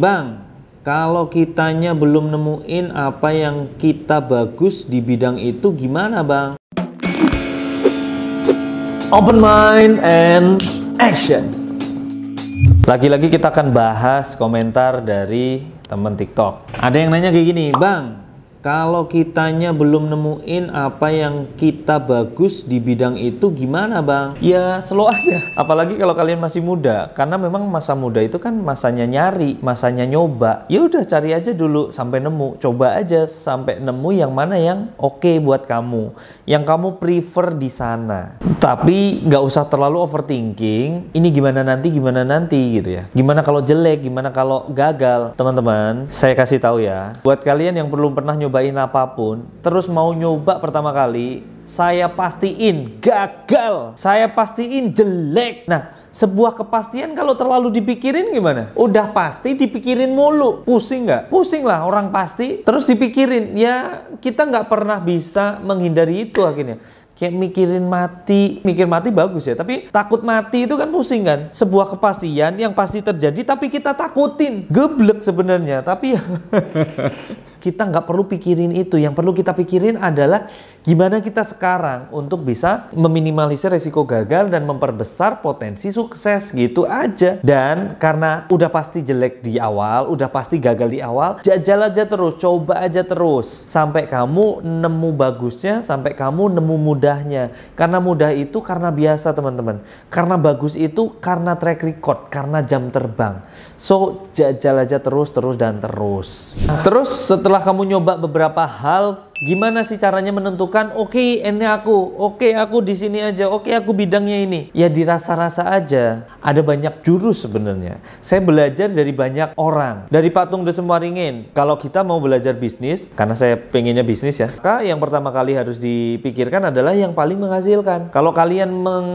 bang, kalau kitanya belum nemuin apa yang kita bagus di bidang itu gimana bang? Open mind and action. Lagi-lagi kita akan bahas komentar dari teman TikTok. Ada yang nanya kayak gini, bang, kalau kitanya belum nemuin apa yang kita bagus di bidang itu gimana bang? Ya slow aja. Apalagi kalau kalian masih muda, karena memang masa muda itu kan masanya nyari, masanya nyoba. Ya udah cari aja dulu sampai nemu, coba aja sampai nemu yang mana yang oke okay buat kamu, yang kamu prefer di sana. Tapi nggak usah terlalu overthinking. Ini gimana nanti, gimana nanti gitu ya. Gimana kalau jelek, gimana kalau gagal, teman-teman. Saya kasih tahu ya, buat kalian yang belum pernah nyoba nyobain apapun, terus mau nyoba pertama kali, saya pastiin gagal. Saya pastiin jelek. Nah, sebuah kepastian kalau terlalu dipikirin gimana? Udah pasti dipikirin mulu. Pusing nggak? Pusing lah orang pasti. Terus dipikirin. Ya kita nggak pernah bisa menghindari itu akhirnya. Kayak mikirin mati, mikir mati bagus ya, tapi takut mati itu kan pusing kan. Sebuah kepastian yang pasti terjadi tapi kita takutin. Geblek sebenarnya, tapi ya kita nggak perlu pikirin itu. Yang perlu kita pikirin adalah gimana kita sekarang untuk bisa meminimalisir resiko gagal dan memperbesar potensi sukses gitu aja. Dan karena udah pasti jelek di awal, udah pasti gagal di awal, jajal aja terus, coba aja terus sampai kamu nemu bagusnya, sampai kamu nemu mudahnya. Karena mudah itu karena biasa teman-teman. Karena bagus itu karena track record, karena jam terbang. So jajal aja terus, terus dan terus. Nah, Terus setelah setelah kamu nyoba beberapa hal, Gimana sih caranya menentukan? Oke, okay, ini aku. Oke, okay, aku di sini aja. Oke, okay, aku bidangnya ini. Ya dirasa-rasa aja. Ada banyak jurus sebenarnya. Saya belajar dari banyak orang. Dari Patung de Semwaringin. Kalau kita mau belajar bisnis, karena saya pengennya bisnis ya. Maka yang pertama kali harus dipikirkan adalah yang paling menghasilkan. Kalau kalian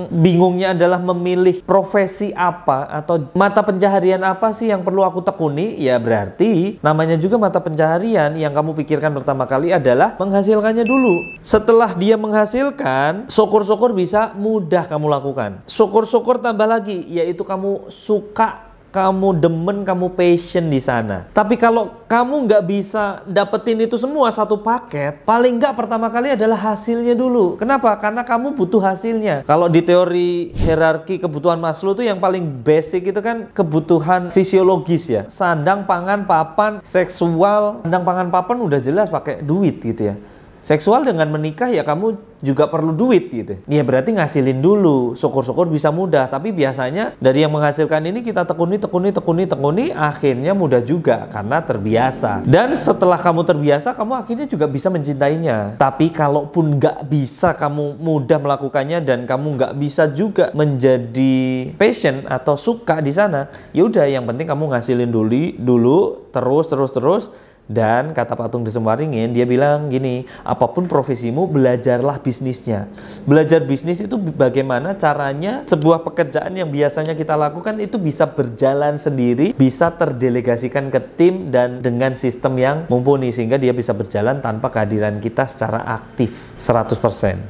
bingungnya adalah memilih profesi apa atau mata pencaharian apa sih yang perlu aku tekuni? Ya berarti namanya juga mata pencaharian yang kamu pikirkan pertama kali adalah menghasilkannya dulu. Setelah dia menghasilkan, syukur-syukur bisa mudah kamu lakukan. Syukur-syukur tambah lagi, yaitu kamu suka kamu demen, kamu passion di sana. Tapi kalau kamu nggak bisa dapetin itu semua satu paket, paling nggak pertama kali adalah hasilnya dulu. Kenapa? Karena kamu butuh hasilnya. Kalau di teori hierarki kebutuhan Maslow itu yang paling basic itu kan kebutuhan fisiologis ya. Sandang, pangan, papan, seksual. Sandang, pangan, papan udah jelas pakai duit gitu ya seksual dengan menikah ya kamu juga perlu duit gitu. Ya berarti ngasilin dulu, syukur-syukur bisa mudah. Tapi biasanya dari yang menghasilkan ini kita tekuni, tekuni, tekuni, tekuni, akhirnya mudah juga karena terbiasa. Dan setelah kamu terbiasa, kamu akhirnya juga bisa mencintainya. Tapi kalaupun nggak bisa kamu mudah melakukannya dan kamu nggak bisa juga menjadi passion atau suka di sana, yaudah yang penting kamu ngasilin dulu, dulu terus, terus, terus dan kata Patung di Semaringin, dia bilang gini, apapun profesimu, belajarlah bisnisnya. Belajar bisnis itu bagaimana caranya sebuah pekerjaan yang biasanya kita lakukan itu bisa berjalan sendiri, bisa terdelegasikan ke tim dan dengan sistem yang mumpuni sehingga dia bisa berjalan tanpa kehadiran kita secara aktif 100%.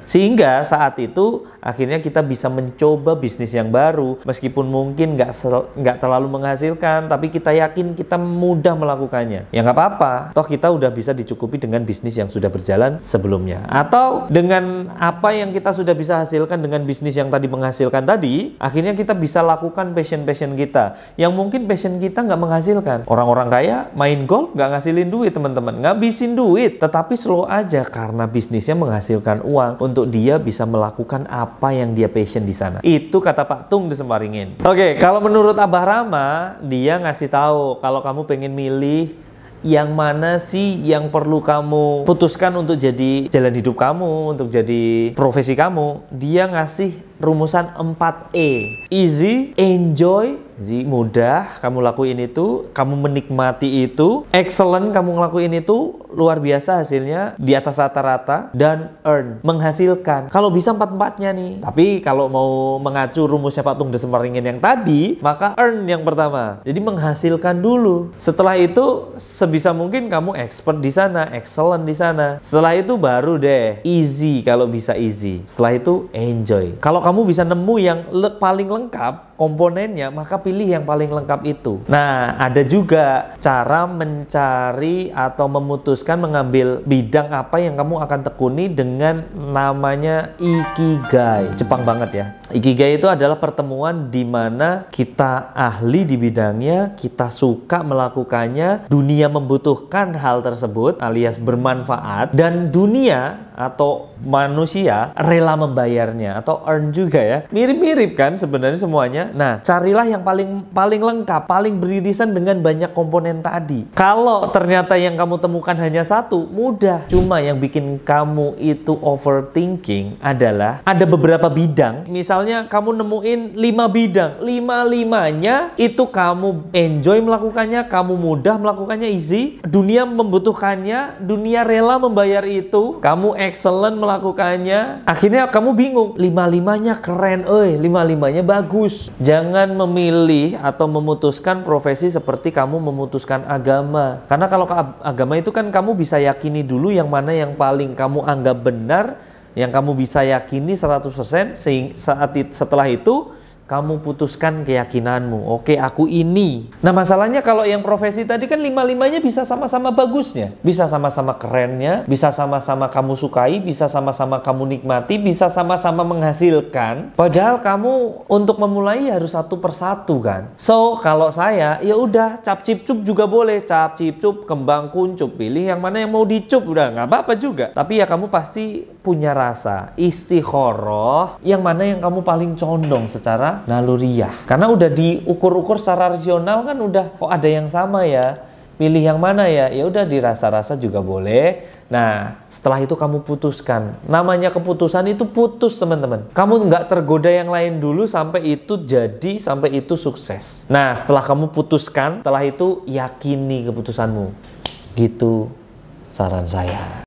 Sehingga saat itu akhirnya kita bisa mencoba bisnis yang baru meskipun mungkin nggak nggak terlalu menghasilkan, tapi kita yakin kita mudah melakukannya. Ya nggak apa-apa apa? Toh kita udah bisa dicukupi dengan bisnis yang sudah berjalan sebelumnya. Atau dengan apa yang kita sudah bisa hasilkan dengan bisnis yang tadi menghasilkan tadi, akhirnya kita bisa lakukan passion-passion kita. Yang mungkin passion kita nggak menghasilkan. Orang-orang kaya main golf nggak ngasilin duit teman-teman. Ngabisin duit, tetapi slow aja karena bisnisnya menghasilkan uang untuk dia bisa melakukan apa yang dia passion di sana. Itu kata Pak Tung di Semaringin. Oke, okay, kalau menurut Abah Rama, dia ngasih tahu kalau kamu pengen milih yang mana sih yang perlu kamu putuskan untuk jadi jalan hidup kamu, untuk jadi profesi kamu. Dia ngasih rumusan 4E. Easy, enjoy, jadi mudah kamu lakuin itu, kamu menikmati itu, excellent kamu ngelakuin itu, luar biasa hasilnya di atas rata-rata dan earn, menghasilkan. Kalau bisa empat-empatnya nih. Tapi kalau mau mengacu rumusnya patung desemaringin yang tadi, maka earn yang pertama. Jadi menghasilkan dulu. Setelah itu sebisa mungkin kamu expert di sana, excellent di sana. Setelah itu baru deh easy kalau bisa easy. Setelah itu enjoy. Kalau kamu bisa nemu yang le paling lengkap komponennya, maka pilih yang paling lengkap itu. Nah, ada juga cara mencari atau memutuskan mengambil bidang apa yang kamu akan tekuni dengan namanya ikigai. Jepang banget ya. Ikigai itu adalah pertemuan di mana kita ahli di bidangnya, kita suka melakukannya, dunia membutuhkan hal tersebut alias bermanfaat dan dunia atau manusia rela membayarnya atau earn juga ya. Mirip-mirip kan sebenarnya semuanya Nah, carilah yang paling paling lengkap, paling beririsan dengan banyak komponen tadi. Kalau ternyata yang kamu temukan hanya satu, mudah. Cuma yang bikin kamu itu overthinking adalah ada beberapa bidang. Misalnya kamu nemuin lima bidang, lima limanya itu kamu enjoy melakukannya, kamu mudah melakukannya, easy. Dunia membutuhkannya, dunia rela membayar itu, kamu excellent melakukannya. Akhirnya kamu bingung, lima limanya keren, eh lima limanya bagus. Jangan memilih atau memutuskan profesi seperti kamu memutuskan agama. Karena kalau agama itu kan kamu bisa yakini dulu yang mana yang paling kamu anggap benar, yang kamu bisa yakini 100% saat setelah itu kamu putuskan keyakinanmu. Oke, aku ini. Nah, masalahnya kalau yang profesi tadi kan lima-limanya bisa sama-sama bagusnya. Bisa sama-sama kerennya, bisa sama-sama kamu sukai, bisa sama-sama kamu nikmati, bisa sama-sama menghasilkan. Padahal kamu untuk memulai ya harus satu persatu kan. So, kalau saya ya udah cap cip cup juga boleh, cap cip cup, kembang kuncup, pilih yang mana yang mau dicup udah nggak apa-apa juga. Tapi ya kamu pasti punya rasa istiqoroh yang mana yang kamu paling condong secara naluriah. Karena udah diukur-ukur secara rasional kan udah kok oh ada yang sama ya. Pilih yang mana ya? Ya udah dirasa-rasa juga boleh. Nah, setelah itu kamu putuskan. Namanya keputusan itu putus, teman-teman. Kamu nggak tergoda yang lain dulu sampai itu jadi, sampai itu sukses. Nah, setelah kamu putuskan, setelah itu yakini keputusanmu. Gitu saran saya.